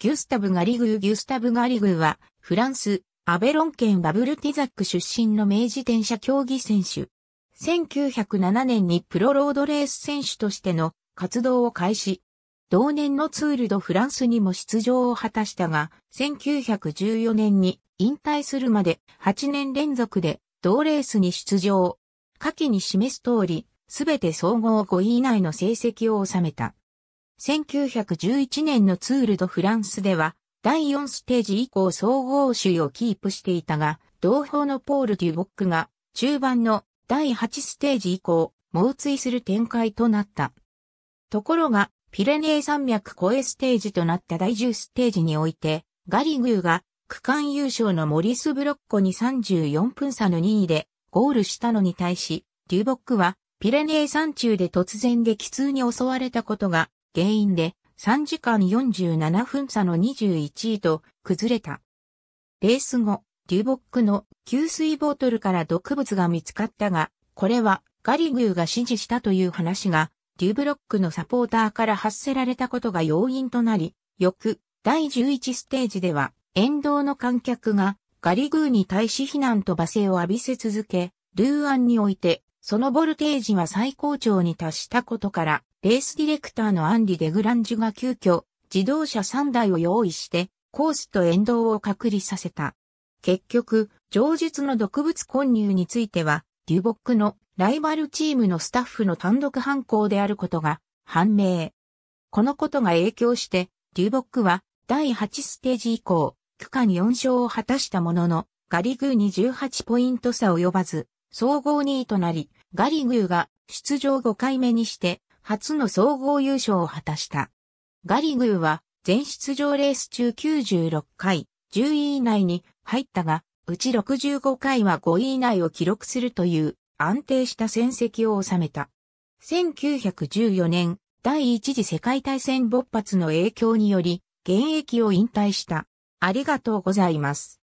ギュスタブ・ガリグーギュスタブ・ガリグーは、フランス、アベロン県バブルティザック出身の明治転車競技選手。1907年にプロロードレース選手としての活動を開始。同年のツールドフランスにも出場を果たしたが、1914年に引退するまで8年連続で同レースに出場。下記に示す通り、すべて総合5位以内の成績を収めた。1911年のツール・ド・フランスでは、第4ステージ以降総合首位をキープしていたが、同胞のポール・デュボックが、中盤の第8ステージ以降、猛追する展開となった。ところが、ピレネー山脈越えステージとなった第10ステージにおいて、ガリグーが区間優勝のモリス・ブロッコに34分差の2位でゴールしたのに対し、デュボックはピレネー山中で突然激痛に襲われたことが原因で3時間47分差の21位と崩れた。レース後、デュボックの給水ボトルから毒物が見つかったが、これはガリグーが指示したという話が、デュブロックのサポーターから発せられたことが要因となり、翌第11ステージでは沿道の観客がガリグーに対し非難と罵声を浴びせ続け、ルーアンにおいてそのボルテージは最高潮に達したことから、レースディレクターのアンリ・デグランジュが急遽、自動車3台を用意して、コースと沿道を隔離させた。結局、上述の毒物混入については、デュボックのライバルチームのスタッフの単独犯行であることが判明。このことが影響して、デュボックは第8ステージ以降、区間4勝を果たしたものの、ガリグーに18ポイント差及ばず、総合2位となり、ガリグーが出場5回目にして初の総合優勝を果たした。ガリグーは全出場レース中96回、10位以内に入ったが、うち65回は5位以内を記録するという安定した戦績を収めた。1914年、第一次世界大戦勃発の影響により、現役を引退した。ありがとうございます。